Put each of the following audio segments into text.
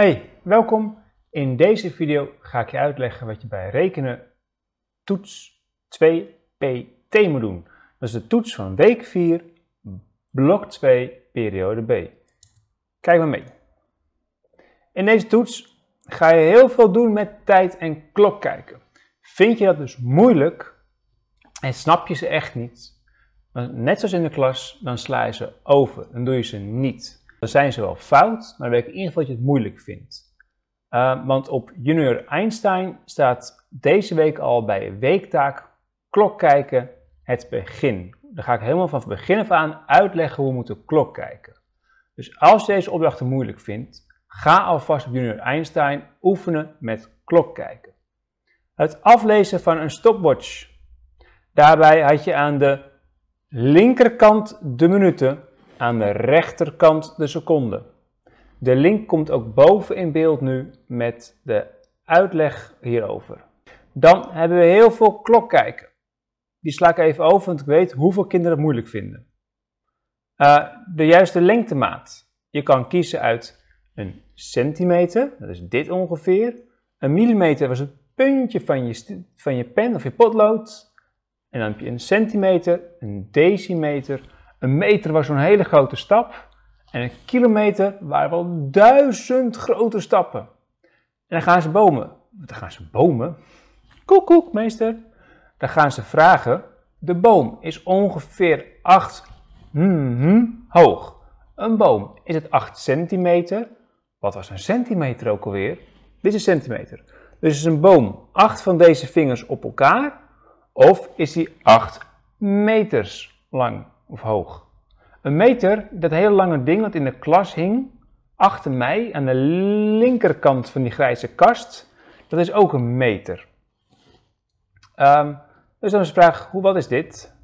Hey, welkom. In deze video ga ik je uitleggen wat je bij rekenen toets 2PT moet doen. Dat is de toets van week 4, blok 2, periode B. Kijk maar mee. In deze toets ga je heel veel doen met tijd en klok kijken. Vind je dat dus moeilijk en snap je ze echt niet? Net zoals in de klas, dan sla je ze over, dan doe je ze niet dan zijn ze wel fout, maar dan weet ik in ieder geval dat je het moeilijk vindt. Ehm, want op Junior Einstein staat deze week al bij weektaak klok kijken het begin. Dan ga ik helemaal van begin af aan uitleggen hoe we moeten klok kijken. Dus als je deze opdrachten moeilijk vindt, ga alvast op Junior Einstein oefenen met klok kijken. Het aflezen van een stopwatch. Daarbij had je aan de linkerkant de minuten aan de rechterkant de seconde. De link komt ook boven in beeld nu met de uitleg hierover. Dan hebben we heel veel klokkijken. Die sla ik even over, want ik weet hoeveel kinderen het moeilijk vinden. Eh, de juiste lengtemaat. Je kan kiezen uit een centimeter, dat is dit ongeveer. Een millimeter was het puntje van je, van je pen of je potlood. En dan heb je een centimeter, een decimeter, een meter was zo'n hele grote stap. En een kilometer waren wel duizend grote stappen. En dan gaan ze bomen. Dan gaan ze bomen? Koek, koek, meester. Dan gaan ze vragen. De boom is ongeveer 8 mm mm-hmm, hoog. Een boom. Is het 8 centimeter? Wat was een centimeter ook alweer? Dit is een centimeter. Dus is een boom 8 van deze vingers op elkaar? Of is die 8 meters lang? of hoog. Een meter, dat hele lange ding dat in de klas hing, achter mij aan de linkerkant van die grijze kast, dat is ook een meter. Ehm, dus dan is de vraag, hoe, wat is dit?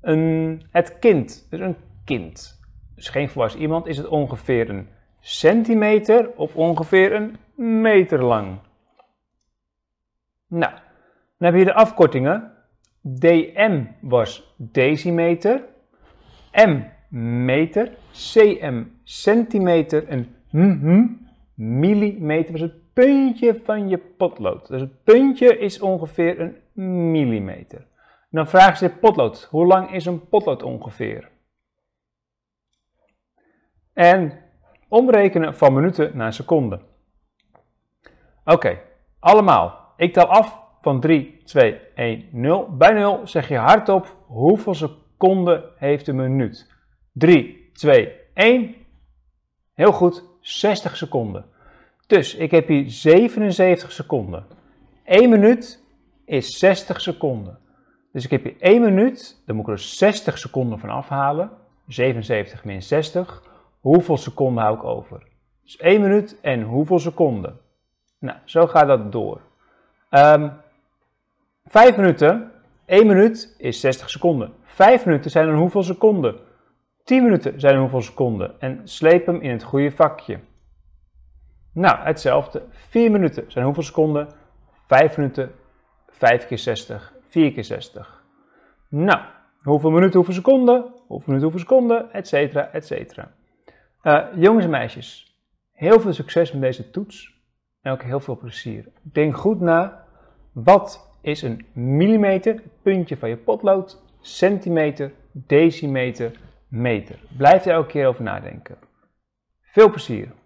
Een, het kind, dus een kind. Dus geen volwassen iemand, is het ongeveer een centimeter of ongeveer een meter lang. Nou, dan heb je de afkortingen. DM was decimeter, M meter, cm centimeter en mm millimeter was het puntje van je potlood. Dus het puntje is ongeveer een millimeter. Dan vragen ze potlood. Hoe lang is een potlood ongeveer? En omrekenen van minuten naar seconden. Oké, allemaal. Ik tel af van 3, 2, 1, 0. Bij 0 zeg je hardop hoeveel seconden heeft een minuut. 3, 2, 1. Heel goed, 60 seconden. Dus ik heb hier 77 seconden. 1 minuut is 60 seconden. Dus ik heb hier 1 minuut, daar moet ik er 60 seconden van afhalen. 77 min 60. Hoeveel seconden hou ik over? Dus 1 minuut en hoeveel seconden? Nou, zo gaat dat door. Um, 5 minuten, 1 minuut is 60 seconden. 5 minuten zijn dan hoeveel seconden? 10 minuten zijn dan hoeveel seconden? En sleep hem in het goede vakje. Nou, hetzelfde. 4 minuten zijn hoeveel seconden? 5 minuten, 5 keer 60, 4 keer 60. Nou, hoeveel minuten, hoeveel seconden? Hoeveel minuten, hoeveel seconden? Etcetera, etcetera. Uh, eh, jongens en meisjes, heel veel succes met deze toets. En ook heel veel plezier. Denk goed na. Wat is een millimeter, puntje van je potlood, centimeter, decimeter, meter. Blijf er elke keer over nadenken. Veel plezier!